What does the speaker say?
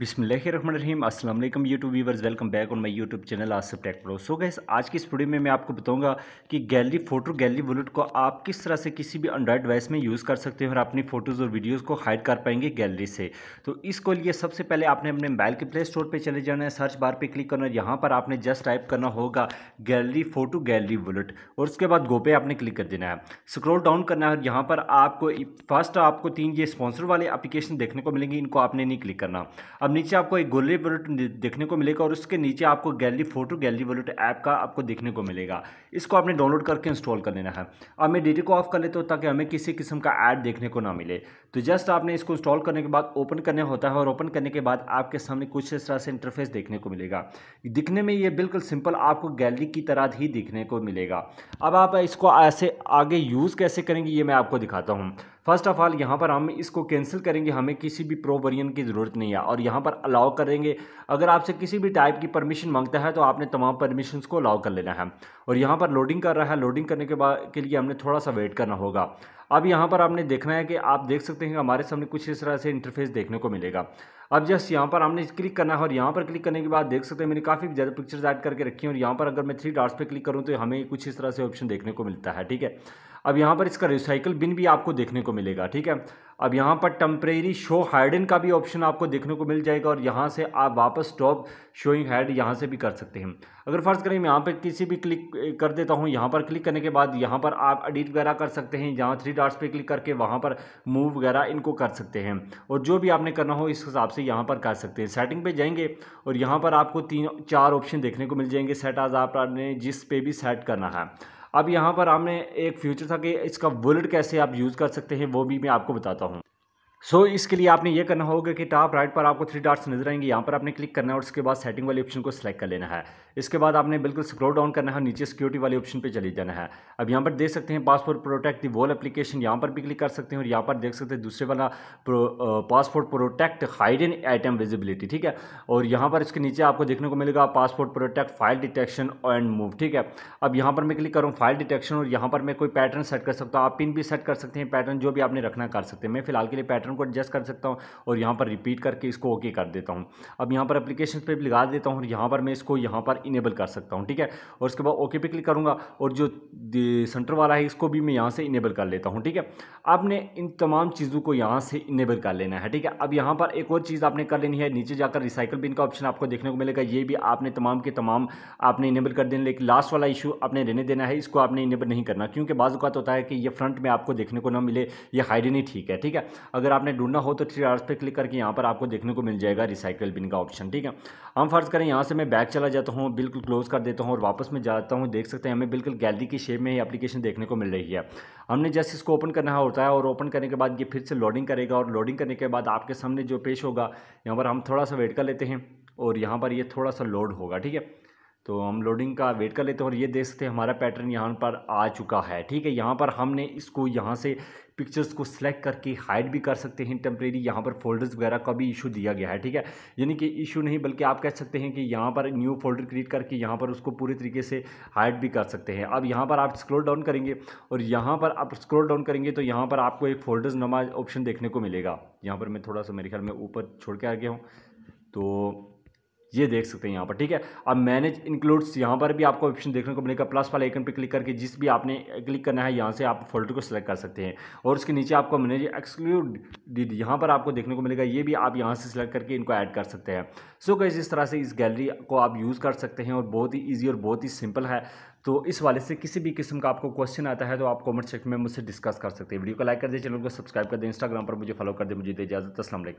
बिसमीम अस्सलाम वालेकुम YouTube viewers welcome back on my YouTube channel आज सब टेक प्रो सो गैस आज की इस वीडियो में मैं आपको बताऊंगा कि गैलरी फोटो गैलरी बुलेट को आप किस तरह से किसी भी एंड्रॉइड डिवाइस में यूज़ कर सकते हैं और अपनी फोटोज़ और वीडियोज़ को हाइड कर पाएंगे गैलरी से तो इसको लिए सबसे पहले आपने अपने मोबाइल के प्ले स्टोर पर चले जाना है सर्च बार पर क्लिक करना है यहाँ पर आपने जस्ट टाइप करना होगा गैलरी फोटो गैलरी बुलेट और उसके बाद गोपे आपने क्लिक कर देना है स्क्रोल डाउन करना है और यहाँ पर आपको फर्स्ट आपको तीन ये स्पॉन्सर वाले अपलीकेशन देखने को मिलेंगे इनको आपने नहीं क्लिक करना अब नीचे आपको एक गोलरी वॉलेट देखने को मिलेगा और उसके नीचे आपको gallery photo gallery wallet app का आपको देखने को मिलेगा इसको आपने डाउनलोड करके इंस्टॉल कर लेना है अब मैं डेटे को ऑफ कर लेता हूँ ताकि हमें किसी किस्म का ऐड देखने को ना मिले तो जस्ट आपने इसको इंस्टॉल करने के बाद ओपन करने होता है और ओपन करने के बाद आपके सामने कुछ इस तरह से इंटरफेस देखने को मिलेगा दिखने में ये बिल्कुल सिंपल आपको गैलरी की तरह ही दिखने को मिलेगा अब आप इसको ऐसे आगे यूज़ कैसे करेंगे ये मैं आपको दिखाता हूँ फर्स्ट ऑफ ऑल यहाँ पर हम इसको कैंसिल करेंगे हमें किसी भी प्रो वर्जन की ज़रूरत नहीं है और यहाँ पर अलाउ करेंगे अगर आपसे किसी भी टाइप की परमिशन मांगता है तो आपने तमाम परमिशन को अलाउ कर लेना है और यहाँ पर लोडिंग कर रहा है लोडिंग करने के बाद के लिए हमने थोड़ा सा वेट करना होगा अब यहाँ पर आपने देखना है कि आप देख सकते हैं हमारे सामने कुछ इस तरह से इंटरफेस देखने को मिलेगा अब जस्ट यहाँ पर हमने क्लिक करना है और यहाँ पर क्लिक करने के बाद देख सकते हैं मैंने काफ़ी ज़्यादा पिक्चर्स ऐड करके रखी हैं और यहाँ पर अगर मैं थ्री डार्ट्स पर क्लिक करूँ तो हमें कुछ इस तरह से ऑप्शन देखने को मिलता है ठीक है अब यहाँ पर इसका रिसाइकल बिन भी आपको देखने को मिलेगा ठीक है अब यहाँ पर टम्परेरी शो हाइडन का भी ऑप्शन आपको देखने को मिल जाएगा और यहाँ से आप वापस स्टॉप शोइंग हाइड यहाँ से भी कर सकते हैं अगर फ़र्ज़ करें मैं यहाँ पर किसी भी क्लिक कर देता हूँ यहाँ पर क्लिक करने के बाद यहाँ पर आप एडिट वगैरह कर सकते हैं जहाँ थ्री डार्ट्स पे क्लिक करके वहाँ पर मूव वगैरह इनको कर सकते हैं और जो भी आपने करना हो इस हिसाब से यहाँ पर कर सकते हैं सेटिंग पे जाएंगे और यहाँ पर आपको तीन चार ऑप्शन देखने को मिल जाएंगे सेट आज आपने जिस पे भी सेट करना है अब यहाँ पर हमने एक फ्यूचर था कि इसका बुलेट कैसे आप यूज़ कर सकते हैं वो भी मैं आपको बताता हूँ सो so, इसके लिए आपने ये करना होगा कि टॉप राइट पर आपको थ्री डॉट्स नजर आएंगे यहाँ पर आपने क्लिक करना है और उसके बाद सेटिंग वाले ऑप्शन को सिलेक्ट कर लेना है इसके बाद आपने बिल्कुल स्क्रोल डाउन करना है नीचे सिक्योरिटी वाले ऑप्शन पे चले जाना है अब यहाँ पर देख सकते हैं passport protect the wall application यहाँ पर भी क्लिक कर सकते हैं और यहाँ पर देख सकते हैं दूसरे वाला passport protect hide in item visibility ठीक है और यहाँ पर इसके नीचे आपको देखने को मिलेगा passport protect file detection and move ठीक है अब यहाँ पर मैं क्लिक करूँ फाइल डिटेक्शन और यहाँ पर मैं कोई पैटर्न सेट कर सकता हूँ आप पिन भी सेट कर सकते हैं पैटर्न जो भी आपने रखना कर सकते हैं मैं फिलहाल के लिए पैटर्न पैटर्न को एडजस्ट कर सकता हूँ और यहाँ पर रिपीट करके इसको ओके कर देता हूँ अब यहाँ पर अपलीकेशन पर लगा देता हूँ और यहाँ पर मैं इसको यहाँ पर इनेबल कर सकता हूँ ठीक है और उसके बाद ओके पे क्लिक करूँगा और जो सेंटर वाला है इसको भी मैं यहाँ से इनेबल कर लेता हूँ ठीक है आपने इन तमाम चीज़ों को यहाँ से इनेबल कर लेना है ठीक है अब यहाँ पर एक और चीज़ आपने कर लेनी है नीचे जाकर रिसाइकल बिन का ऑप्शन आपको देखने को मिलेगा ये भी आपने तमाम के तमाम आपने इनेबल कर देने लेकिन लास्ट वाला इशू आपने रहने देना है इसको आपने इनेबल नहीं करना क्योंकि बाजूकात होता है कि ये फ्रंट में आपको देखने को ना मिले ये हाइड नहीं ठीक है ठीक है अगर आप आपने ढूंढना हो तो थ्री आवर्स पे क्लिक करके यहाँ पर आपको देखने को मिल जाएगा रिसाइकल बिन का ऑप्शन ठीक है हम फर्ज करें यहाँ से मैं बैक चला जाता हूँ बिल्कुल क्लोज कर देता हूँ और वापस में जाता हूँ देख सकते हैं हमें बिल्कुल गैलरी की शेप में ही अपलीकेशन देखने को मिल रही है हमने जस्ट इसको ओपन करना होता है और ओपन करने के बाद ये फिर से लोडिंग करेगा और लोडिंग करने के बाद आपके सामने जो पेश होगा यहाँ पर हम थोड़ा सा वेट कर लेते हैं और यहाँ पर ये थोड़ा सा लोड होगा ठीक है तो हम लोडिंग का वेट कर लेते हैं और ये देख सकते हैं हमारा पैटर्न यहाँ पर आ चुका है ठीक है यहाँ पर हमने इसको यहाँ से पिक्चर्स को सिलेक्ट करके हाइड भी कर सकते हैं टेम्प्रेरी यहाँ पर फोल्डर्स वगैरह का भी इशू दिया गया है ठीक है यानी कि इशू नहीं बल्कि आप कह सकते हैं कि यहाँ पर न्यू फोल्डर क्रिएट करके यहाँ पर उसको पूरे तरीके से हाइड भी कर सकते हैं अब यहाँ पर आप स्क्रोल डाउन करेंगे और यहाँ पर आप स्क्रोल डाउन करेंगे तो यहाँ पर आपको एक फोल्डर्स नमा ऑप्शन देखने को मिलेगा यहाँ पर मैं थोड़ा सा मेरे ख्याल में ऊपर छोड़ के आ गया हूँ तो ये देख सकते हैं यहाँ पर ठीक है अब मैनेज इंक्लूड्स यहाँ पर भी आपको ऑप्शन देखने को मिलेगा प्लस वाले आइकन पर क्लिक करके जिस भी आपने क्लिक करना है यहाँ से आप फोल्डर को सिलेक्ट कर सकते हैं और उसके नीचे आपको मैनेज एक्सक्लूड यहाँ पर आपको देखने को मिलेगा ये भी आप यहाँ से सिलेक्ट करके इनको ऐड कर सकते हैं सो so, कैसे इस तरह से इस गैलरी को आप यूज़ कर सकते हैं और बहुत ही ईजी और बहुत ही सिंपल है तो इस वाले से किसी भी किस्म का आपको क्वेश्चन आता है तो आप कमेंट सेक्शन में मुझसे डिस्कस कर सकते हैं वीडियो को लाइक कर दें चैनल को सब्सक्राइब कर दें इंस्टाग्राम पर मुझे फॉलो कर दें मुझे इजाज़त असल